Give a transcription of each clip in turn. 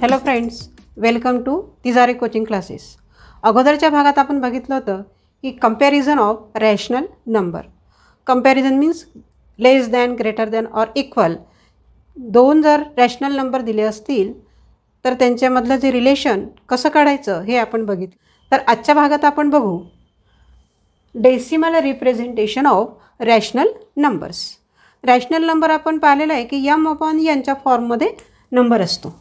hello friends welcome to Tijare coaching classes अगोदरच्या भागात आपण बघितलं होतं की comparison of rational number comparison means less than greater than or equal दोन जर रॅशनल नंबर दिले असतील तर त्यांच्यामधलं जे रिलेशन कसं काढायचं हे आपण बघितलं तर आजच्या भागात आपण बघू decimal representation of rational numbers rational number आपण पाहिलेला आहे की यम अपॉन यांच्या फॉर्ममध्ये नंबर असतो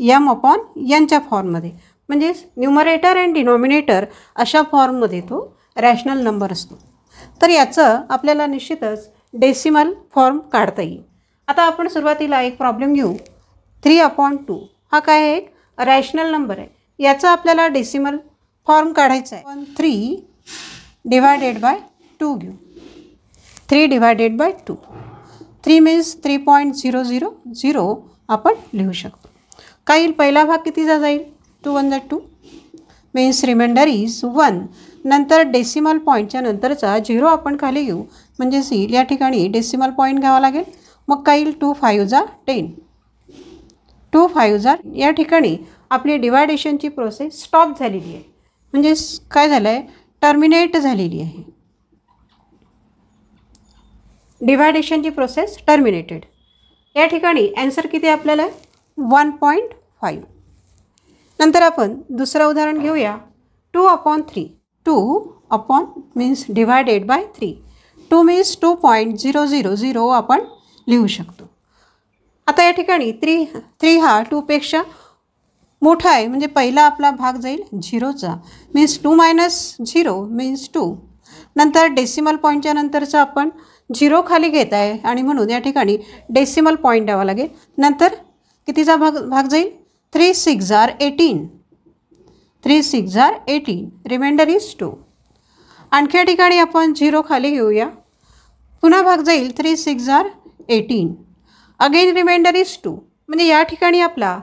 यम अपॉन यांच्या फॉर्ममध्ये म्हणजेच न्युमरेटर अँड डिनॉमिनेटर अशा फॉर्ममध्ये तो रॅशनल नंबर असतो तर याचं आपल्याला निश्चितच डेसिमल फॉर्म काढता येईल आता आपण सुरुवातीला एक प्रॉब्लेम घेऊ थ्री अपॉन टू हा काय एक रॅशनल नंबर आहे याचा आपल्याला डेसिमल फॉर्म काढायचा आहे पण थ्री डिवायडेड बाय टू घेऊ three divided by two three means three point zero zero zero आपण लिहू शकतो काय येईल पहिला भाग कितीचा जाईल टू वन जा two means remainder is one नंतर डेसिमल पॉईंटच्या नंतरचा झिरो आपण खाली घेऊ म्हणजे सी या ठिकाणी डेसिमल पॉईंट घ्यावा लागेल मग काय येईल टू फाईव्ह जा टेन टू फाईव्ह जा या ठिकाणी आपली डिवायडेशनची प्रोसेस स्टॉप झालेली आहे म्हणजे काय झालं आहे टर्मिनेट झालेली आहे डिवायडेशनची प्रोसेस टर्मिनेटेड या ठिकाणी ॲन्सर किती आपल्याला वन पॉईंट फाईव्ह नंतर आपण दुसरं उदाहरण घेऊया two upon three two upon means divided by three two means two point zero zero zero आपण लिहू शकतो आता या ठिकाणी थ्री थ्री हा टूपेक्षा मोठा आहे म्हणजे पहिला आपला भाग जाईल झिरोचा means two minus zero means two नंतर डेसिमल पॉईंटच्या नंतरचा आपण झिरो खाली घेत आहे आणि म्हणून या ठिकाणी डेसिमल पॉईंट द्यावा लागेल नंतर कितीचा भाग भाग जाईल three six are eighteen three six are eighteen remainder is two या ठिकाणी आपण झिरो खाली घेऊया पुन्हा भाग जाईल three six are eighteen again remainder is two म्हणजे या ठिकाणी आपला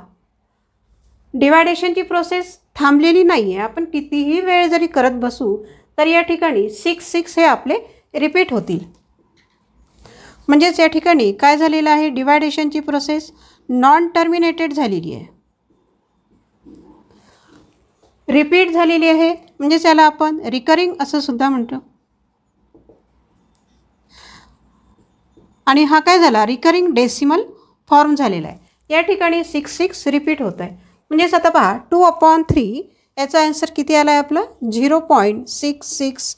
डिवायडेशनची प्रोसेस थांबलेली नाही आहे आपण कितीही वेळ जरी करत बसू तर या ठिकाणी सिक्स सिक्स हे आपले रिपीट होतील म्हणजेच या ठिकाणी काय झालेलं आहे डिवायडेशनची प्रोसेस नॉन टर्मिनेटेड झालेली आहे रिपीट झालेली आहे म्हणजेच याला आपण रिकरिंग असं सुद्धा म्हणतो आणि हा काय झाला रिकरिंग डेसिमल फॉर्म झालेला आहे या ठिकाणी सिक्स सिक्स रिपीट होत आहे म्हणजेच आता पहा टू अपॉन थ्री याचा आन्सर किती आला आहे आपलं zero point six six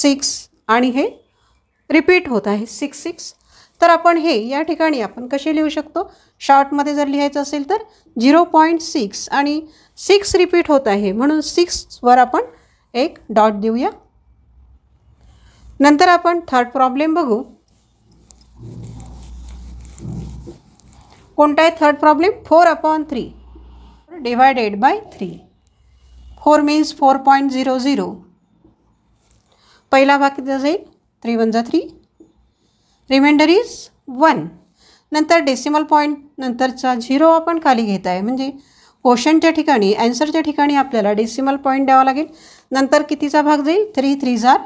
six आणि हे रिपीट होत आहे सिक्स सिक्स तर आपण हे या ठिकाणी आपण कसे लिहू शकतो शॉर्टमध्ये जर लिहायचं असेल तर झिरो पॉईंट सिक्स आणि सिक्स रिपीट होत आहे म्हणून सिक्सवर आपण एक डॉट देऊया नंतर आपण थर्ड प्रॉब्लेम बघू कोणता आहे third problem four upon three divided by three four means four point zero zero पहिला भाग किती जाईल थ्री वन जा थ्री रिमाइंडर इज वन नंतर डेसिमल पॉईंट नंतरचा झिरो आपण खाली घेत आहे म्हणजे क्वेश्चनच्या ठिकाणी ॲन्सरच्या ठिकाणी आपल्याला डेसिमल पॉईंट द्यावा लागेल नंतर कितीचा भाग जाईल थ्री थ्री झार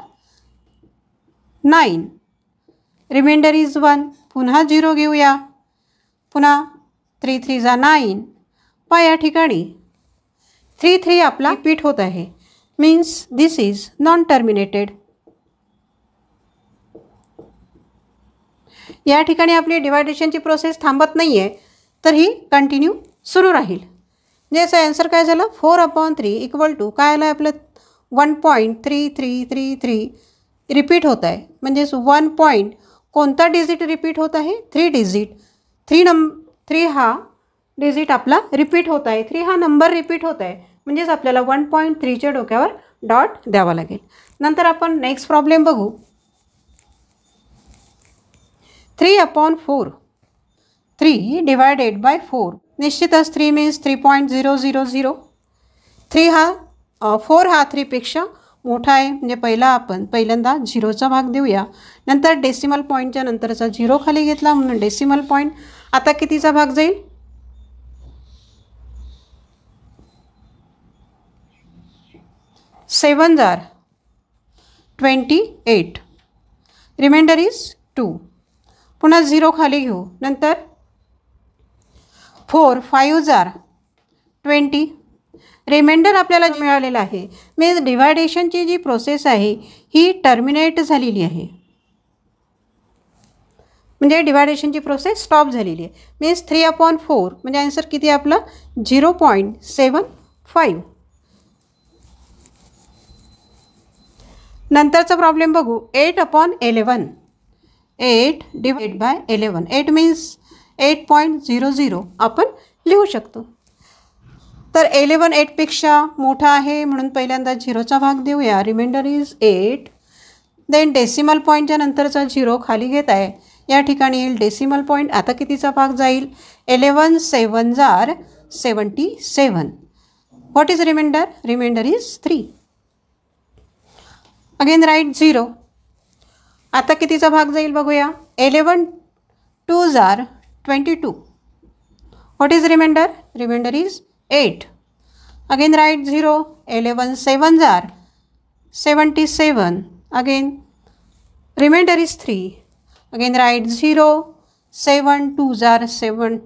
नाईन रिमाइंडर इज वन पुन्हा झिरो घेऊया पुन्हा थ्री थ्री जा नाईन पा या ठिकाणी थ्री थ्री आपला रिपीट होत आहे means this is non terminated या ठिकाणी आपली डिवायडेशनची प्रोसेस थांबत नाही आहे तर ही कंटिन्यू सुरू राहील असं ॲन्सर काय झालं four upon three equal to काय आलं आपलं one point three three three three repeat होत आहे म्हणजेच वन पॉईंट कोणता डिजिट रिपीट होत आहे three digit three number three हा डिजिट आपला रिपीट होत आहे थ्री हा नंबर रिपीट होत आहे म्हणजेच आपल्याला वन पॉईंट थ्रीच्या डोक्यावर डॉट द्यावा लागेल नंतर आपण नेक्स्ट प्रॉब्लेम बघू three upon four three divided by four निश्चितच three means three point zero zero zero three हा फोर हा थ्रीपेक्षा मोठा आहे म्हणजे पहिला आपण पहिल्यांदा झिरोचा भाग देऊया नंतर डेसिमल पॉईंटच्या नंतरचा झिरो खाली घेतला म्हणून डेसिमल पॉईंट आता कितीचा भाग जाईल सेवन जार twenty eight remainder is two पुन्हा झिरो खाली घेऊ नंतर फोर फाईव्ह जार ट्वेंटी रिमाइंडर आपल्याला मिळालेला आहे मीन्स डिव्हायडेशनची जी प्रोसेस आहे ही टर्मिनेट झालेली आहे म्हणजे डिव्हायडेशनची प्रोसेस स्टॉप झालेली आहे मीन्स थ्री अपॉन फोर म्हणजे आन्सर किती आपलं झिरो पॉईंट सेवन फाईव्ह नंतरचा प्रॉब्लेम बघू eight upon eleven eight divide by eleven eight means eight point zero zero आपण लिहू शकतो तर एलेवन एटपेक्षा मोठा आहे म्हणून पहिल्यांदा झिरोचा भाग देऊया remainder is eight then decimal पॉईंटच्या नंतरचा झिरो खाली घेत आहे या ठिकाणी येईल डेसिमल पॉईंट आता कितीचा भाग जाईल एलेवन सेवन जार seventy seven what is remainder remainder is three again right zero आता कितीचा भाग जाईल बघूया एलेवन टू जार twenty two what is remainder remainder is eight again right zero eleven seven जार seventy seven again remainder is three again right zero seven two जार seven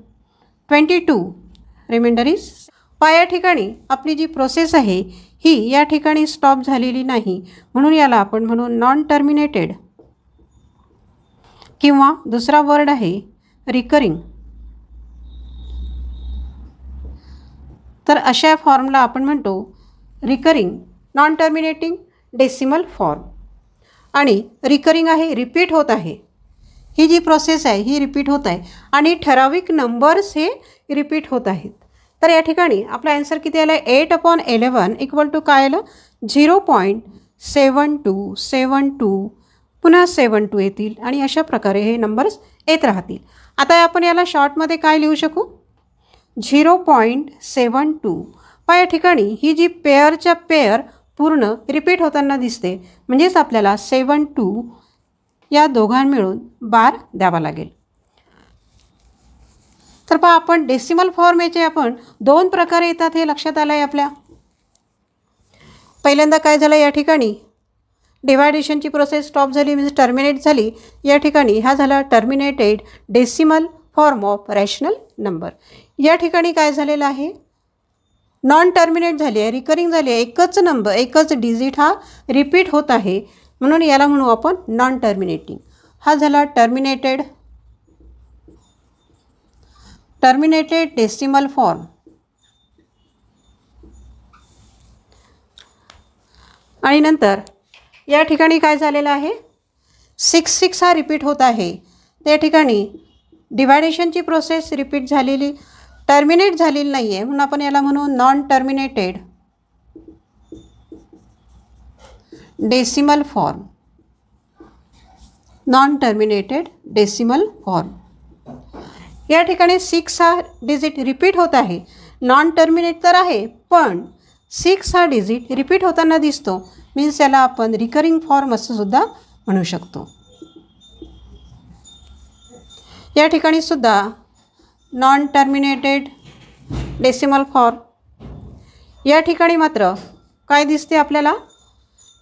twenty two remainder is पा या ठिकाणी आपली जी process आहे ही या ठिकाणी स्टॉप झालेली नाही म्हणून याला आपण म्हणून नॉन टर्मिनेटेड किंवा दुसरा वर्ड आहे रिकरिंग तर अशा फॉर्मला आपण म्हणतो recurring non terminating decimal form आणि रिकरिंग आहे रिपीट होत आहे ही जी प्रोसेस आहे ही रिपीट होत आहे आणि ठराविक नंबर्स हे रिपीट होत आहेत तर या ठिकाणी आपला ॲन्सर किती आला eight upon eleven equal to काय आलं zero point seven two seven two पुन्हा सेवन टू येतील आणि अशा प्रकारे हे नंबर्स येत राहतील आता आपण याला शॉर्टमध्ये काय लिहू शकू झिरो पॉईंट सेवन टू पहा या ठिकाणी ही जी पेअरच्या पेअर पूर्ण रिपीट होताना दिसते म्हणजेच आपल्याला सेवन टू या दोघां मिळून बार द्यावा लागेल तर पहा आपण डेसिमल फॉर्म याचे आपण दोन प्रकारे येतात हे लक्षात आलं आहे आपल्या पहिल्यांदा काय झालं या ठिकाणी डिव्हायडेशनची प्रोसेस स्टॉप झाली म्हणजे टर्मिनेट झाली या ठिकाणी हा झाला terminated decimal form of rational number या ठिकाणी काय झालेलं आहे नॉन टर्मिनेट झाली आहे रिकरिंग झाली आहे एकच नंबर एकच डिजिट हा रिपीट होत आहे म्हणून याला म्हणू आपण नॉन टर्मिनेटिंग हा झाला टर्मिनेटेड टर्मिनेटेड डेसिमल फॉर्म आणि नंतर या ठिकाणी काय झालेलं आहे सिक्स सिक्स हा रिपीट होत आहे त्या ठिकाणी डिव्हायडेशनची प्रोसेस रिपीट झालेली टर्मिनेट झालेली नाही आहे म्हणून आपण याला म्हणू non terminated decimal form non terminated decimal form या ठिकाणी सिक्स हा डिजिट रिपीट होत आहे नॉन टर्मिनेट तर आहे पण सिक्स हा डिजिट रिपीट होताना दिसतो मीन्स याला आपण रिकरिंग फॉर्म असं सुद्धा म्हणू शकतो या ठिकाणी सुद्धा नॉन टर्मिनेटेड डेसिमल फॉर्म या ठिकाणी मात्र काय दिसते आपल्याला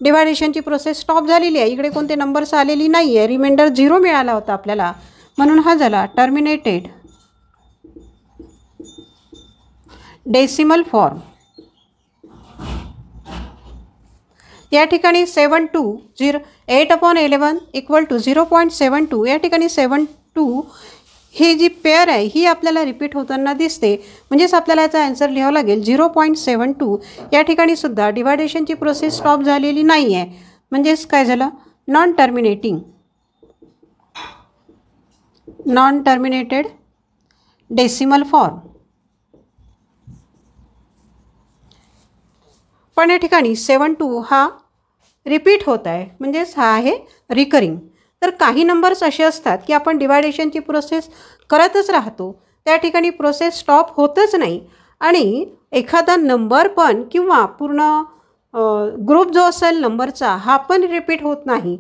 डिवायडेशनची प्रोसेस स्टॉप झालेली आहे इकडे कोणते नंबर्स आलेली नाही आहे रिमाइंडर झिरो मिळाला होता आपल्याला म्हणून हा झाला टर्मिनेटेड डेसिमल फॉर्म या ठिकाणी seven two zero eight upon eleven equal to zero point seven two या ठिकाणी seven to he G pair आहे ही आपल्याला रिपीट होताना दिसते म्हणजेच आपल्याला याचा आन्सर लिहावं लागेल झिरो पॉईंट सेवन टू या ठिकाणी सुद्धा डिवायडेशनची प्रोसेस स्टॉप झालेली नाही आहे म्हणजेच काय झालं non terminating non terminated decimal form पण या ठिकाणी सेवन टू हा रिपीट होत आहे म्हणजेच हा आहे रिकरिंग तर काही नंबर्स असे असतात की आपण डिवायडेशनची प्रोसेस करतच राहतो त्या ठिकाणी प्रोसेस स्टॉप होतच नाही आणि एखादा नंबर पण किंवा पूर्ण ग्रुप जो असेल नंबरचा हा पण रिपीट होत नाही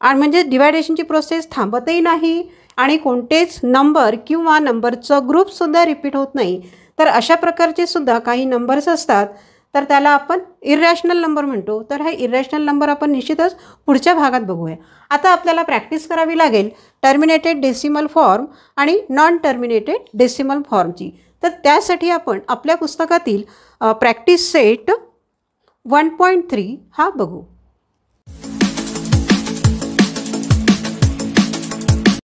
आणि म्हणजे डिवायडेशनची प्रोसेस थांबतही नाही आणि कोणतेच नंबर किंवा नंबरचं ग्रुपसुद्धा रिपीट होत नाही तर अशा प्रकारचे सुद्धा काही नंबर्स असतात तर त्याला आपण इरॅशनल नंबर म्हणतो तर हा इरॅशनल नंबर आपण निश्चितच पुढच्या भागात बघूया आता आपल्याला प्रॅक्टिस करावी लागेल टर्मिनेटेड डेसिमल फॉर्म आणि नॉन टर्मिनेटेड डेसिमल फॉर्मची तर त्यासाठी आपण आपल्या पुस्तकातील practice set one point three हा बघू